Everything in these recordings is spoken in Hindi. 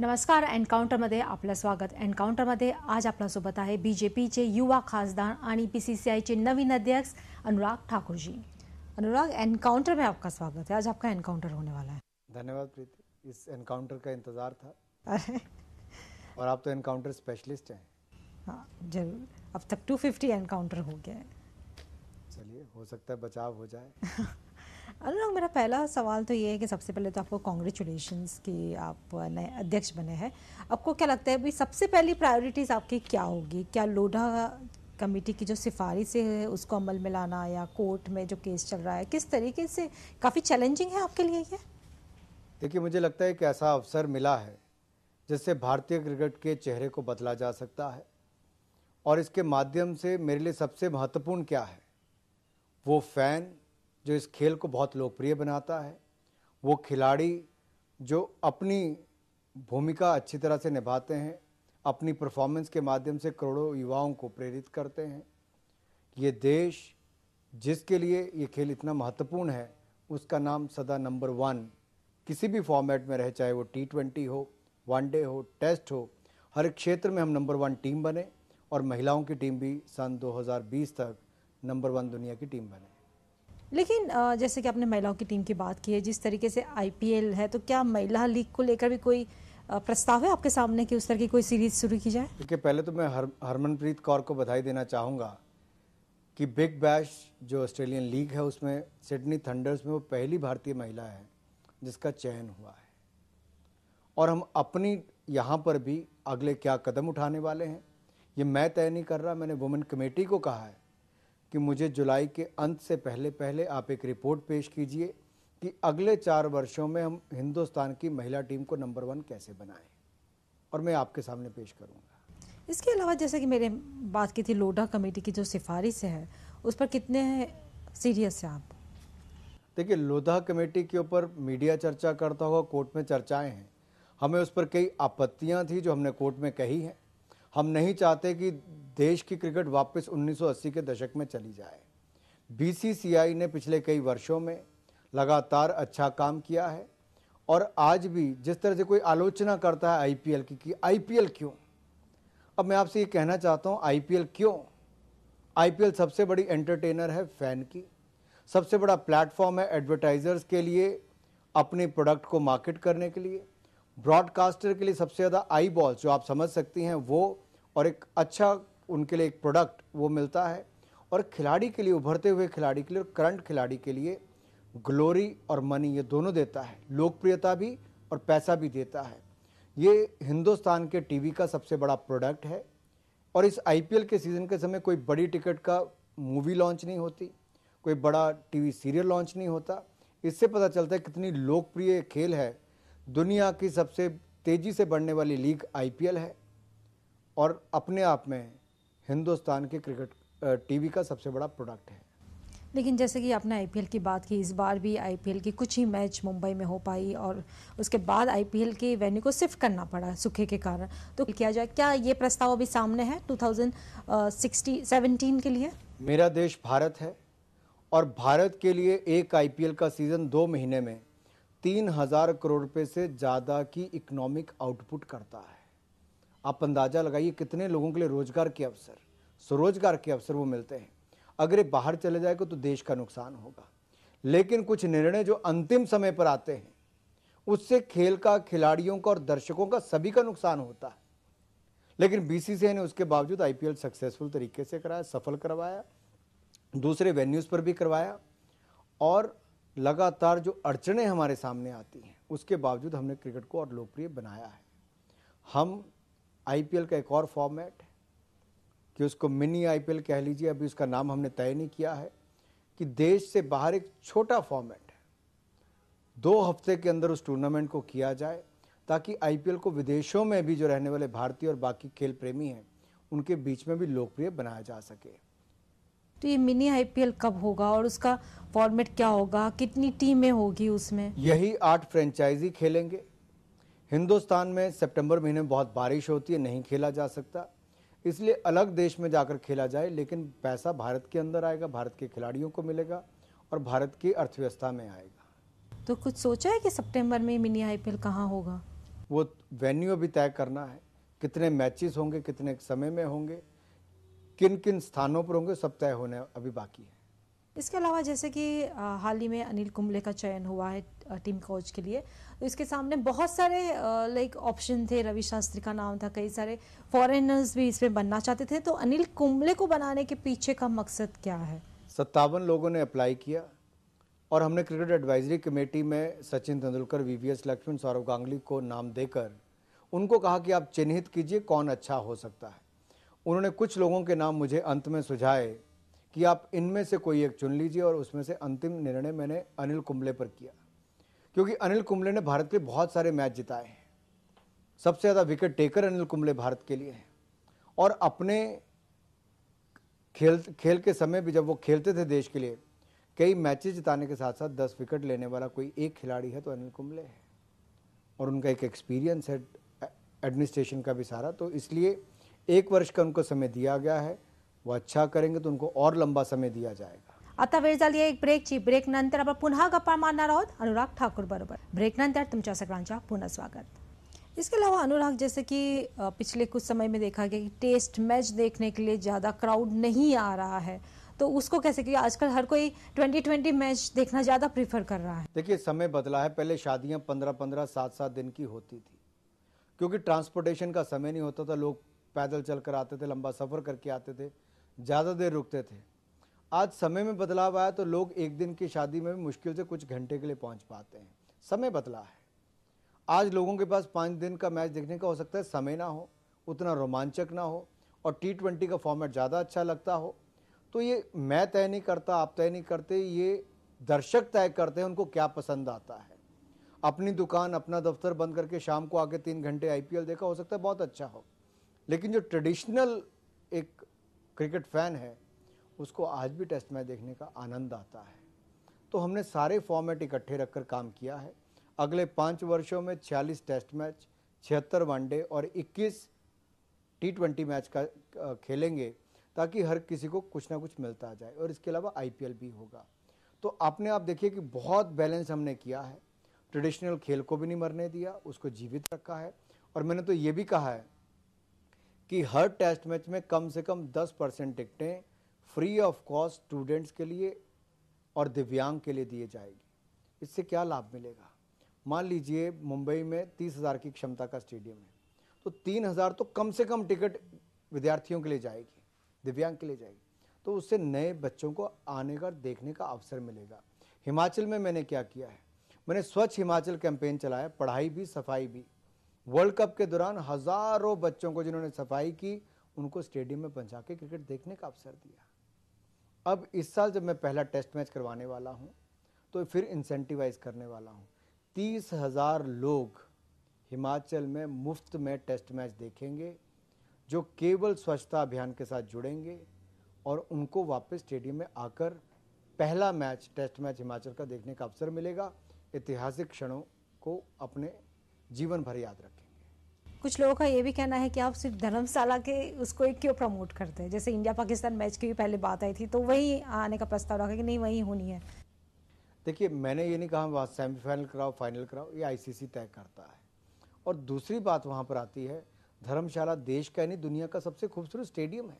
नमस्कार एनकाउंटर एन्काउंटरमध्ये आपलं स्वागत एनकाउंटर एन्काउंटरमध्ये आज आपल्यासोबत आहे बी युवा खासदार आणि पी सी सी आयचे नवीन अध्यक्ष अनुराग ठाकुर जी अनुराग एनकाउंटर में आपका स्वागत है आज आपका एनकाउंटर होने वाला है धन्यवाद प्रीति इस एनकाउंटर का इंतजार था और आप तो एनकाउंटर स्पेशलिस्ट हैं हाँ जरूर अब तक 250 एनकाउंटर हो गया है चलिए हो सकता है बचाव हो जाए अनुराग मेरा पहला सवाल तो ये है कि सबसे पहले तो आपको कॉन्ग्रेचुलेशन कि आप नए अध्यक्ष बने हैं आपको क्या लगता है भाई सबसे पहली प्रायोरिटीज़ आपकी क्या होगी क्या लोढ़ा कमेटी की जो सिफारिश है उसको अमल में लाना या कोर्ट में जो केस चल रहा है किस तरीके से काफ़ी चैलेंजिंग है आपके लिए ये देखिए मुझे लगता है कि ऐसा अवसर मिला है जिससे भारतीय क्रिकेट के चेहरे को बदला जा सकता है और इसके माध्यम से मेरे लिए सबसे महत्वपूर्ण क्या है वो फ़ैन जो इस खेल को बहुत लोकप्रिय बनाता है वो खिलाड़ी जो अपनी भूमिका अच्छी तरह से निभाते हैं अपनी परफॉर्मेंस के माध्यम से करोड़ों युवाओं को प्रेरित करते हैं ये देश जिसके लिए ये खेल इतना महत्वपूर्ण है उसका नाम सदा नंबर वन किसी भी फॉर्मेट में रहे चाहे वो टी ट्वेंटी हो वनडे हो टेस्ट हो हर एक क्षेत्र में हम नंबर वन टीम बने और महिलाओं की टीम भी सन 2020 तक नंबर वन दुनिया की टीम बने लेकिन जैसे कि आपने महिलाओं की टीम की बात की है जिस तरीके से आईपीएल है तो क्या महिला लीग को लेकर भी कोई प्रस्ताव है आपके सामने कि उस तरह की कोई सीरीज शुरू की जाए देखिए पहले तो मैं हर हरमनप्रीत कौर को बधाई देना चाहूँगा कि बिग बैश जो ऑस्ट्रेलियन लीग है उसमें सिडनी थंडर्स में वो पहली भारतीय महिला है जिसका चयन हुआ है और हम अपनी यहाँ पर भी अगले क्या कदम उठाने वाले हैं ये मैं तय नहीं कर रहा मैंने वुमेन कमेटी को कहा है कि मुझे जुलाई के अंत से पहले पहले आप एक रिपोर्ट पेश कीजिए कि अगले चार वर्षों में हम हिंदुस्तान की महिला टीम को नंबर वन कैसे बनाएं और मैं आपके सामने पेश करूंगा इसके अलावा जैसे कि मैंने बात की थी लोडा कमेटी की जो सिफारिश है उस पर कितने हैं सीरियस हैं आप देखिए लोधा कमेटी के ऊपर मीडिया चर्चा करता हुआ कोर्ट में चर्चाएं हैं हमें उस पर कई आपत्तियां थी जो हमने कोर्ट में कही हैं हम नहीं चाहते कि देश की क्रिकेट वापस 1980 के दशक में चली जाए बीसीसीआई ने पिछले कई वर्षों में लगातार अच्छा काम किया है और आज भी जिस तरह से कोई आलोचना करता है आईपीएल की कि आईपीएल क्यों अब मैं आपसे ये कहना चाहता हूँ आईपीएल क्यों आईपीएल सबसे बड़ी एंटरटेनर है फैन की सबसे बड़ा प्लेटफॉर्म है एडवर्टाइजर्स के लिए अपने प्रोडक्ट को मार्केट करने के लिए ब्रॉडकास्टर के लिए सबसे ज़्यादा आई बॉल जो आप समझ सकती हैं वो और एक अच्छा उनके लिए एक प्रोडक्ट वो मिलता है और खिलाड़ी के लिए उभरते हुए खिलाड़ी के लिए और करंट खिलाड़ी के लिए ग्लोरी और मनी ये दोनों देता है लोकप्रियता भी और पैसा भी देता है ये हिंदुस्तान के टीवी का सबसे बड़ा प्रोडक्ट है और इस आईपीएल के सीज़न के समय कोई बड़ी टिकट का मूवी लॉन्च नहीं होती कोई बड़ा टीवी सीरियल लॉन्च नहीं होता इससे पता चलता है कितनी लोकप्रिय खेल है दुनिया की सबसे तेज़ी से बढ़ने वाली लीग आईपीएल है और अपने आप में हिंदुस्तान के क्रिकेट टीवी का सबसे बड़ा प्रोडक्ट है लेकिन जैसे कि आपने आईपीएल की बात की इस बार भी आईपीएल की कुछ ही मैच मुंबई में हो पाई और उसके बाद आईपीएल के वेन्यू को शिफ्ट करना पड़ा सूखे के कारण तो किया जाए क्या ये प्रस्ताव अभी सामने है टू थाउजेंड के लिए मेरा देश भारत है और भारत के लिए एक आईपीएल का सीज़न दो महीने में तीन हज़ार करोड़ रुपये से ज़्यादा की इकोनॉमिक आउटपुट करता है आप अंदाज़ा लगाइए कितने लोगों के लिए रोजगार के अवसर स्वरोजगार के अवसर वो मिलते हैं अगर ये बाहर चले जाएगा तो देश का नुकसान होगा लेकिन कुछ निर्णय जो अंतिम समय पर आते हैं उससे खेल का खिलाड़ियों का और दर्शकों का सभी का नुकसान होता है लेकिन बीसीसीआई ने उसके बावजूद आईपीएल सक्सेसफुल तरीके से कराया सफल करवाया दूसरे वेन्यूज़ पर भी करवाया और लगातार जो अड़चने हमारे सामने आती हैं उसके बावजूद हमने क्रिकेट को और लोकप्रिय बनाया है हम आईपीएल का एक और फॉर्मेट कि उसको मिनी आईपीएल कह लीजिए अभी उसका नाम हमने तय नहीं किया है कि देश से बाहर एक छोटा फॉर्मेट है दो हफ्ते के अंदर उस टूर्नामेंट को किया जाए ताकि आईपीएल को विदेशों में भी जो रहने वाले भारतीय और बाकी खेल प्रेमी हैं उनके बीच में भी लोकप्रिय बनाया जा सके तो ये मिनी आईपीएल कब होगा और उसका फॉर्मेट क्या होगा कितनी टीमें होगी उसमें यही आठ फ्रेंचाइजी खेलेंगे हिंदुस्तान में सितंबर महीने में बहुत बारिश होती है नहीं खेला जा सकता इसलिए अलग देश में जाकर खेला जाए लेकिन पैसा भारत के अंदर आएगा भारत के खिलाड़ियों को मिलेगा और भारत की अर्थव्यवस्था में आएगा तो कुछ सोचा है कि सितंबर में मिनी आईपीएल कहाँ होगा वो वेन्यू अभी तय करना है कितने मैचेस होंगे कितने समय में होंगे किन किन स्थानों पर होंगे सब तय होने अभी बाकी है इसके अलावा जैसे कि हाल ही में अनिल कुंबले का चयन हुआ है टीम कोच के लिए तो इसके सामने बहुत सारे लाइक ऑप्शन थे रवि शास्त्री का नाम था कई सारे फॉरेनर्स भी इसमें बनना चाहते थे तो अनिल कुंबले को बनाने के पीछे का मकसद क्या है सत्तावन लोगों ने अप्लाई किया और हमने क्रिकेट एडवाइजरी कमेटी में Sachin Tendulkar V V S Laxman Sourav Ganguly को नाम देकर उनको कहा कि आप चिन्हित कीजिए कौन अच्छा हो सकता है उन्होंने कुछ लोगों के नाम मुझे अंत में सुझाए कि आप इनमें से कोई एक चुन लीजिए और उसमें से अंतिम निर्णय मैंने अनिल कुंबले पर किया क्योंकि अनिल कुंबले ने भारत के बहुत सारे मैच जिताए हैं सबसे ज़्यादा विकेट टेकर अनिल कुंबले भारत के लिए हैं और अपने खेल खेल के समय भी जब वो खेलते थे देश के लिए कई मैचेस जिताने के साथ साथ दस विकेट लेने वाला कोई एक खिलाड़ी है तो अनिल कुंबले है और उनका एक एक्सपीरियंस है एडमिनिस्ट्रेशन का भी सारा तो इसलिए एक वर्ष का उनको समय दिया गया है वो अच्छा करेंगे तो उनको और लंबा समय दिया जाएगा आता वेळ झाली एक ब्रेक ची ब्रेक नंतर आपण पुन्हा गप्पा मारणार आहोत अनुराग ठाकूर बरोबर ब्रेकनंतर तुमच्या सगळ्यांच्या पुन्हा स्वागत इसके अलावा अनुराग जैसे कि पिछले कुछ समय में देखा गया कि टेस्ट मैच देखने के लिए ज़्यादा क्राउड नहीं आ रहा है तो उसको कैसे कि आजकल हर कोई 2020 मैच देखना ज़्यादा प्रीफर कर रहा है देखिए समय बदला है पहले शादियां पंद्रह पंद्रह सात सात दिन की होती थी क्योंकि ट्रांसपोर्टेशन का समय नहीं होता था लोग पैदल चल आते थे लंबा सफ़र करके आते थे ज़्यादा देर रुकते थे आज समय में बदलाव आया तो लोग एक दिन की शादी में भी मुश्किल से कुछ घंटे के लिए पहुंच पाते हैं समय बदला है आज लोगों के पास पाँच दिन का मैच देखने का हो सकता है समय ना हो उतना रोमांचक ना हो और टी ट्वेंटी का फॉर्मेट ज़्यादा अच्छा लगता हो तो ये मैं तय नहीं करता आप तय नहीं करते ये दर्शक तय करते हैं उनको क्या पसंद आता है अपनी दुकान अपना दफ्तर बंद करके शाम को आके तीन घंटे आईपीएल देखा हो सकता है बहुत अच्छा हो लेकिन जो ट्रेडिशनल क्रिकेट फ़ैन है उसको आज भी टेस्ट मैच देखने का आनंद आता है तो हमने सारे फॉर्मेट इकट्ठे रखकर काम किया है अगले पाँच वर्षों में छियालीस टेस्ट मैच छिहत्तर वनडे और 21 टी ट्वेंटी मैच का खेलेंगे ताकि हर किसी को कुछ ना कुछ मिलता जाए और इसके अलावा आई भी होगा तो आपने आप देखिए कि बहुत बैलेंस हमने किया है ट्रेडिशनल खेल को भी नहीं मरने दिया उसको जीवित रखा है और मैंने तो ये भी कहा है कि हर टेस्ट मैच में कम से कम 10 परसेंट टिकटें फ्री ऑफ कॉस्ट स्टूडेंट्स के लिए और दिव्यांग के लिए दिए जाएगी इससे क्या लाभ मिलेगा मान लीजिए मुंबई में तीस हज़ार की क्षमता का स्टेडियम है तो तीन हज़ार तो कम से कम टिकट विद्यार्थियों के लिए जाएगी दिव्यांग के लिए जाएगी तो उससे नए बच्चों को आने का देखने का अवसर मिलेगा हिमाचल में मैंने क्या किया है मैंने स्वच्छ हिमाचल कैंपेन चलाया पढ़ाई भी सफाई भी वर्ल्ड कप के दौरान हजारों बच्चों को जिन्होंने सफाई की उनको स्टेडियम में पहुंचा के क्रिकेट देखने का अवसर दिया अब इस साल जब मैं पहला टेस्ट मैच करवाने वाला हूं तो फिर इंसेंटिवाइज करने वाला हूं तीस हजार लोग हिमाचल में मुफ्त में टेस्ट मैच देखेंगे जो केवल स्वच्छता अभियान के साथ जुड़ेंगे और उनको वापस स्टेडियम में आकर पहला मैच टेस्ट मैच हिमाचल का देखने का अवसर मिलेगा ऐतिहासिक क्षणों को अपने जीवन भर याद रखेंगे कुछ लोगों का ये भी कहना है कि आप सिर्फ धर्मशाला के उसको एक क्यों प्रमोट करते हैं जैसे इंडिया पाकिस्तान मैच की भी पहले बात आई थी तो वही आने का प्रस्ताव रखा कि नहीं वही होनी है देखिए मैंने ये नहीं कहा वहाँ सेमीफाइनल कराओ फाइनल कराओ ये आईसीसी तय करता है और दूसरी बात वहाँ पर आती है धर्मशाला देश का नहीं दुनिया का सबसे खूबसूरत स्टेडियम है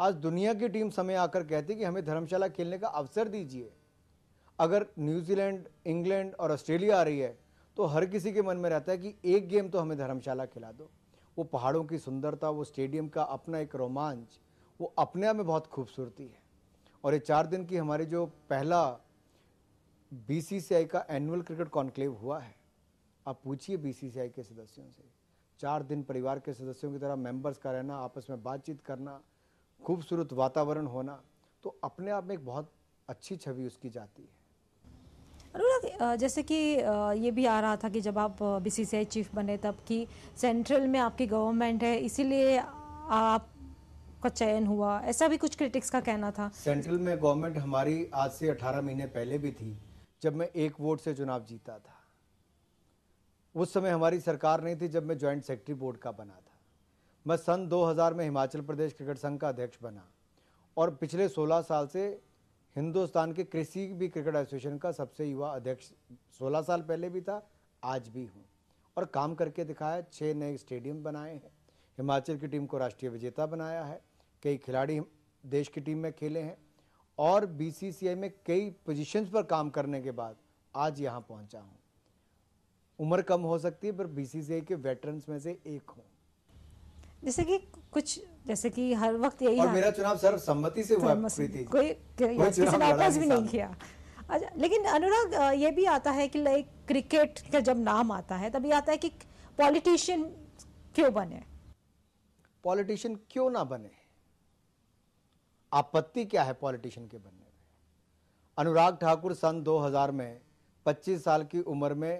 आज दुनिया की टीम समय आकर कहती है कि हमें धर्मशाला खेलने का अवसर दीजिए अगर न्यूजीलैंड इंग्लैंड और ऑस्ट्रेलिया आ रही है तो हर किसी के मन में रहता है कि एक गेम तो हमें धर्मशाला खिला दो वो पहाड़ों की सुंदरता वो स्टेडियम का अपना एक रोमांच वो अपने आप में बहुत खूबसूरती है और ये चार दिन की हमारी जो पहला बीसीसीआई का एनुअल क्रिकेट कॉन्क्लेव हुआ है आप पूछिए बीसीसीआई के सदस्यों से चार दिन परिवार के सदस्यों की तरह मेंबर्स का रहना आपस में बातचीत करना खूबसूरत वातावरण होना तो अपने आप में एक बहुत अच्छी छवि उसकी जाती है अनुराग जैसे कि ये भी आ रहा था कि जब आप बी चीफ बने तब कि सेंट्रल में आपकी गवर्नमेंट है इसीलिए आप का चयन हुआ ऐसा भी कुछ क्रिटिक्स का कहना था सेंट्रल में गवर्नमेंट हमारी आज से 18 महीने पहले भी थी जब मैं एक वोट से चुनाव जीता था उस समय हमारी सरकार नहीं थी जब मैं ज्वाइंट सेक्रेटरी बोर्ड का बना था मैं सन 2000 में हिमाचल प्रदेश क्रिकेट संघ का अध्यक्ष बना और पिछले 16 साल से हिंदुस्तान के कृषि भी क्रिकेट एसोसिएशन का सबसे युवा अध्यक्ष 16 साल पहले भी था आज भी हूँ और काम करके दिखाया छः नए स्टेडियम बनाए हैं हिमाचल की टीम को राष्ट्रीय विजेता बनाया है कई खिलाड़ी देश की टीम में खेले हैं और बी में कई पोजीशंस पर काम करने के बाद आज यहाँ पहुँचा हूँ उम्र कम हो सकती है पर बी के वेटरन्स में से एक हूँ जैसे कि कुछ जैसे कि हर वक्त यही और मेरा चुनाव सर्वसम्मति से हुआ प्रीति कोई किसी नाटक भी नहीं किया अच्छा, लेकिन अनुराग ये भी आता है कि लाइक क्रिकेट का जब नाम आता है तभी आता है कि पॉलिटिशियन क्यों बने पॉलिटिशियन क्यों ना बने आपत्ति क्या है पॉलिटिशियन के बनने में अनुराग ठाकुर सन 2000 में 25 साल की उम्र में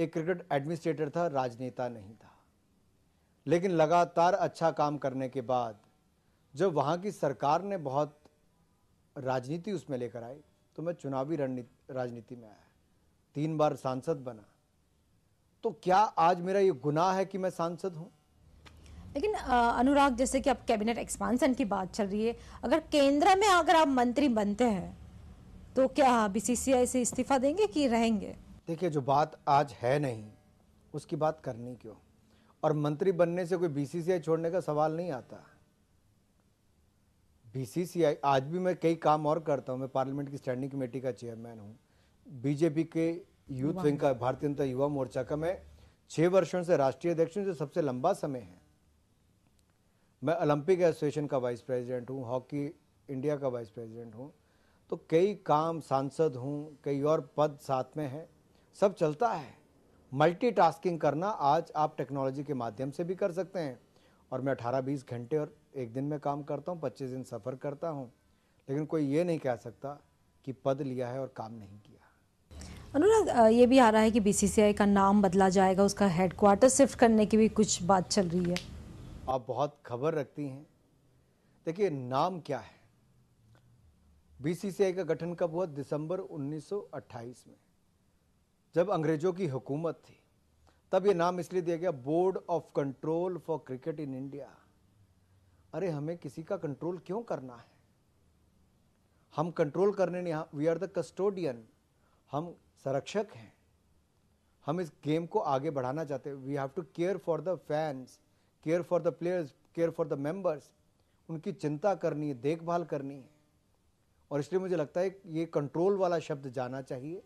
एक क्रिकेट एडमिनिस्ट्रेटर था राजनेता नहीं था लेकिन लगातार अच्छा काम करने के बाद जब वहाँ की सरकार ने बहुत राजनीति उसमें लेकर आई तो मैं चुनावी रणनीति राजनीति में आया तीन बार सांसद बना तो क्या आज मेरा ये गुनाह है कि मैं सांसद हूँ लेकिन अनुराग जैसे कि अब कैबिनेट एक्सपांसन की बात चल रही है अगर केंद्र में अगर आप मंत्री बनते हैं तो क्या बीसीसीआई से इस्तीफा देंगे कि रहेंगे देखिए जो बात आज है नहीं उसकी बात करनी क्यों और मंत्री बनने से कोई बीसीसीआई छोड़ने का सवाल नहीं आता बीसीसीआई आज भी मैं कई काम और करता हूँ मैं पार्लियामेंट की स्टैंडिंग कमेटी का चेयरमैन हूँ बीजेपी के यूथ विंग का भारतीय जनता युवा मोर्चा का मैं छः वर्षों से राष्ट्रीय अध्यक्ष हूँ जो सबसे लंबा समय है मैं ओलंपिक एसोसिएशन का वाइस प्रेसिडेंट हूँ हॉकी इंडिया का वाइस प्रेसिडेंट हूँ तो कई काम सांसद हूँ कई और पद साथ में हैं सब चलता है मल्टीटास्किंग करना आज आप टेक्नोलॉजी के माध्यम से भी कर सकते हैं और मैं अठारह बीस घंटे और एक दिन में काम करता हूँ पच्चीस दिन सफ़र करता हूँ लेकिन कोई ये नहीं कह सकता कि पद लिया है और काम नहीं किया अनुराग ये भी आ रहा है कि बी का नाम बदला जाएगा उसका हेडक्वार्टर शिफ्ट करने की भी कुछ बात चल रही है आप बहुत खबर रखती हैं देखिए नाम क्या है बी का गठन कब हुआ दिसंबर 1928 में जब अंग्रेजों की हुकूमत थी तब ये नाम इसलिए दिया गया board of control for cricket in India अरे हमें किसी का कंट्रोल क्यों करना है हम कंट्रोल करने नहीं वी आर द कस्टोडियन हम संरक्षक हैं हम इस गेम को आगे बढ़ाना चाहते हैं we have to care for the fans care for the players care for the members उनकी चिंता करनी है देखभाल करनी है और इसलिए मुझे लगता है ये कंट्रोल वाला शब्द जाना चाहिए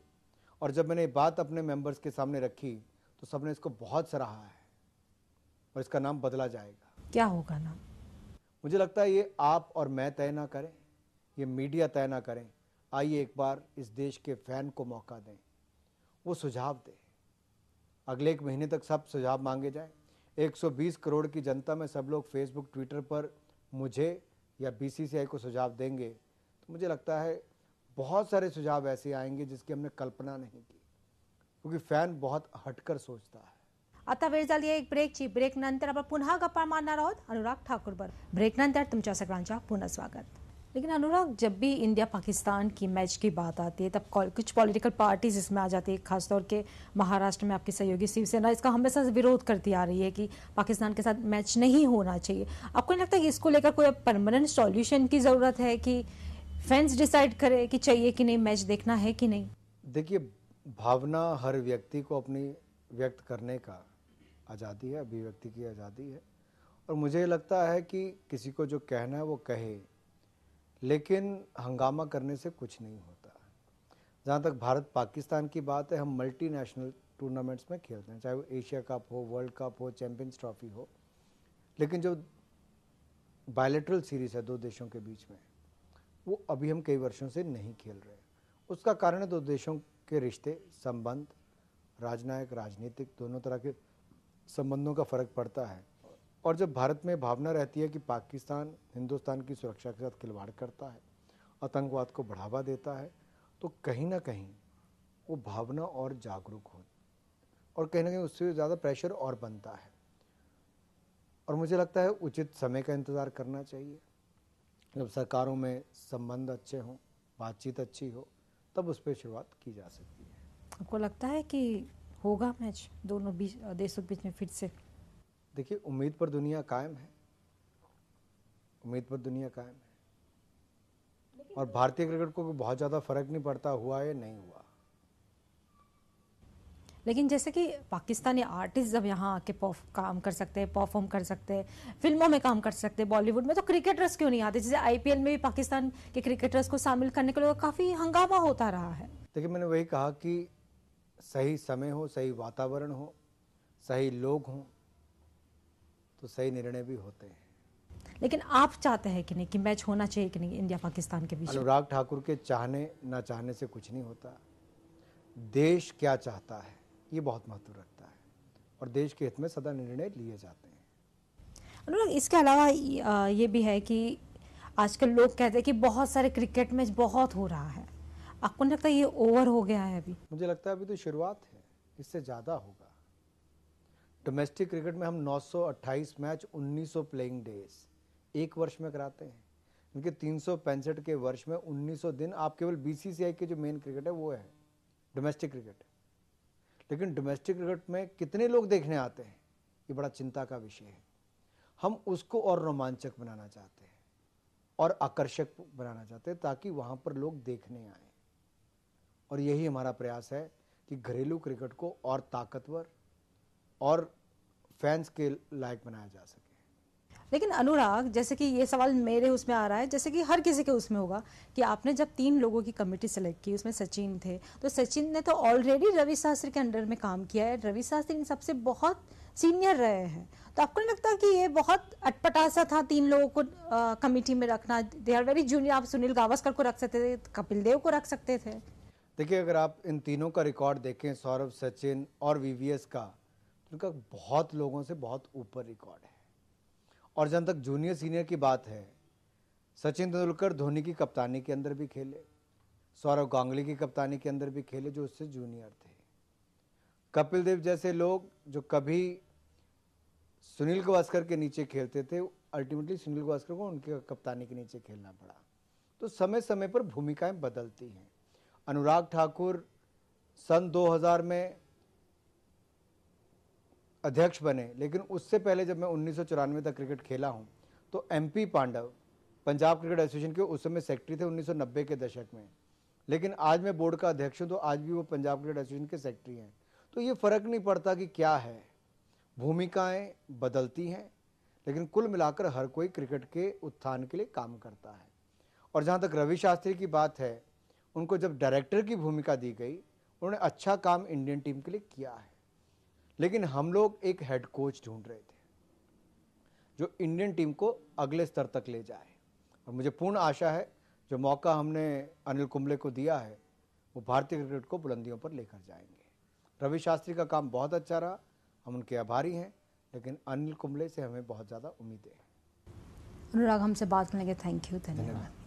और जब मैंने बात अपने मेंबर्स के सामने रखी तो सबने इसको बहुत सराहा है और इसका नाम बदला जाएगा क्या होगा नाम मुझे लगता है ये आप और मैं तय ना करें ये मीडिया तय ना करें आइए एक बार इस देश के फैन को मौका दें वो सुझाव दें अगले एक महीने तक सब सुझाव मांगे जाएं 120 करोड़ की जनता में सब लोग फेसबुक ट्विटर पर मुझे या बीसीसीआई को सुझाव देंगे तो मुझे लगता है बहुत सारे सुझाव ऐसे आएंगे जिसकी हमने कल्पना नहीं की क्योंकि फैन बहुत हटकर सोचता है आता वेळ झाली ब्रेक ची ब्रेक नंतर आपण पुन्हा गप्पा मारणार आहोत अनुराग ब्रेक नंतर तुमच्या सगळ्यांच्या पुन्हा स्वागत लेकिन अनुराग जब भी इंडिया पाकिस्तान की मैच की बात आती है तब कुछ पॉलिटिकल पार्टीज इसमें आ जाती है खासतौर के महाराष्ट्र में आपकी सहयोगी शिवसेना इसका हमेशा विरोध करती आ रही है कि पाकिस्तान के साथ मैच नहीं होना चाहिए आपको नहीं लगता कि इसको लेकर कोई परमानेंट सॉल्यूशन की ज़रूरत है कि फैंस डिसाइड करे कि चाहिए कि नहीं मैच देखना है कि नहीं देखिए भावना हर व्यक्ति को अपनी व्यक्त करने का आज़ादी है अभिव्यक्ति की आज़ादी है और मुझे लगता है कि किसी को जो कहना है वो कहे लेकिन हंगामा करने से कुछ नहीं होता जहाँ तक भारत पाकिस्तान की बात है हम मल्टीनेशनल टूर्नामेंट्स में खेलते हैं चाहे वो एशिया कप हो वर्ल्ड कप हो चैम्पियंस ट्रॉफी हो लेकिन जो बायोलिट्रल सीरीज़ है दो देशों के बीच में वो अभी हम कई वर्षों से नहीं खेल रहे उसका कारण है दो देशों के रिश्ते संबंध राजनायक राजनीतिक दोनों तरह के संबंधों का फ़र्क पड़ता है और जब भारत में भावना रहती है कि पाकिस्तान हिंदुस्तान की सुरक्षा के साथ खिलवाड़ करता है आतंकवाद को बढ़ावा देता है तो कहीं ना कहीं वो भावना और जागरूक हो और कहीं ना कहीं उससे ज़्यादा प्रेशर और बनता है और मुझे लगता है उचित समय का इंतज़ार करना चाहिए जब सरकारों में संबंध अच्छे हों बातचीत अच्छी हो तब उस पर शुरुआत की जा सकती है आपको लगता है कि होगा मैच दोनों बीच देशों के बीच में फिर से देखिए उम्मीद पर दुनिया कायम है उम्मीद पर दुनिया कायम है और भारतीय क्रिकेट को बहुत ज़्यादा फर्क नहीं पड़ता हुआ या नहीं हुआ लेकिन जैसे कि पाकिस्तानी आर्टिस्ट जब यहाँ आके काम कर सकते हैं परफॉर्म कर सकते हैं फिल्मों में काम कर सकते हैं बॉलीवुड में तो क्रिकेटर्स क्यों नहीं आते जैसे आईपीएल में भी पाकिस्तान के क्रिकेटर्स को शामिल करने के लिए काफ़ी हंगामा होता रहा है देखिए मैंने वही कहा कि सही समय हो सही वातावरण हो सही लोग हों तो सही निर्णय भी होते हैं लेकिन आप चाहते हैं कि नहीं कि मैच होना चाहिए कि नहीं इंडिया पाकिस्तान के बीच अनुराग ठाकुर के चाहने ना चाहने से कुछ नहीं होता देश क्या चाहता है ये बहुत महत्व रखता है और देश के हित में सदा निर्णय लिए जाते हैं अनुराग इसके अलावा ये भी है कि आजकल लोग कहते हैं कि बहुत सारे क्रिकेट मैच बहुत हो रहा है आपको नहीं लगता ये ओवर हो गया है अभी मुझे लगता है अभी तो शुरुआत है इससे ज़्यादा होगा डोमेस्टिक क्रिकेट में हम 928 मैच 1900 प्लेइंग डेज एक वर्ष में कराते हैं क्योंकि तीन के वर्ष में 1900 दिन आप केवल बी के जो मेन क्रिकेट है वो है डोमेस्टिक क्रिकेट लेकिन डोमेस्टिक क्रिकेट में कितने लोग देखने आते हैं ये बड़ा चिंता का विषय है हम उसको और रोमांचक बनाना चाहते हैं और आकर्षक बनाना चाहते हैं ताकि वहाँ पर लोग देखने आए और यही हमारा प्रयास है कि घरेलू क्रिकेट को और ताकतवर और फैंस के लायक बनाया जा सके लेकिन अनुराग जैसे कि ये सवाल मेरे उसमें आ रहा है जैसे कि हर किसी के उसमें होगा कि आपने जब तीन लोगों की कमेटी सेलेक्ट की उसमें सचिन थे तो सचिन ने तो ऑलरेडी रवि शास्त्री के अंडर में काम किया है रवि शास्त्री इन सबसे बहुत सीनियर रहे हैं तो आपको नहीं लगता कि ये बहुत अटपटा सा था तीन लोगों को कमेटी में रखना दे आर वेरी जूनियर आप सुनील गावस्कर को रख सकते थे कपिल देव को रख सकते थे देखिए अगर आप इन तीनों का रिकॉर्ड देखें सौरभ सचिन और वीवीएस का तो उनका बहुत लोगों से बहुत ऊपर रिकॉर्ड है और जहाँ तक जूनियर सीनियर की बात है सचिन तेंदुलकर धोनी की कप्तानी के अंदर भी खेले सौरव गांगुली की कप्तानी के अंदर भी खेले जो उससे जूनियर थे कपिल देव जैसे लोग जो कभी सुनील गवास्कर के नीचे खेलते थे अल्टीमेटली सुनील गवास्कर को उनके कप्तानी के नीचे खेलना पड़ा तो समय समय पर भूमिकाएं बदलती हैं अनुराग ठाकुर सन 2000 में अध्यक्ष बने लेकिन उससे पहले जब मैं उन्नीस तक क्रिकेट खेला हूँ तो M Pandove Punjab cricket association के उस समय सेक्रेटरी थे 1990 के दशक में लेकिन आज मैं बोर्ड का अध्यक्ष हूँ तो आज भी वो पंजाब क्रिकेट एसोसिएशन के सेक्रेटरी हैं तो ये फ़र्क नहीं पड़ता कि क्या है भूमिकाएं बदलती हैं लेकिन कुल मिलाकर हर कोई क्रिकेट के उत्थान के लिए काम करता है और जहाँ तक रवि शास्त्री की बात है उनको जब डायरेक्टर की भूमिका दी गई उन्होंने अच्छा काम इंडियन टीम के लिए किया है लेकिन हम लोग एक हेड कोच ढूंढ रहे थे जो इंडियन टीम को अगले स्तर तक ले जाए और मुझे पूर्ण आशा है जो मौका हमने अनिल कुंबले को दिया है वो भारतीय क्रिकेट को बुलंदियों पर लेकर जाएंगे रवि शास्त्री का काम बहुत अच्छा रहा हम उनके आभारी हैं लेकिन अनिल कुंबले से हमें बहुत ज़्यादा उम्मीदें हैं अनुराग हमसे बात करने के थैंक यू धन्यवाद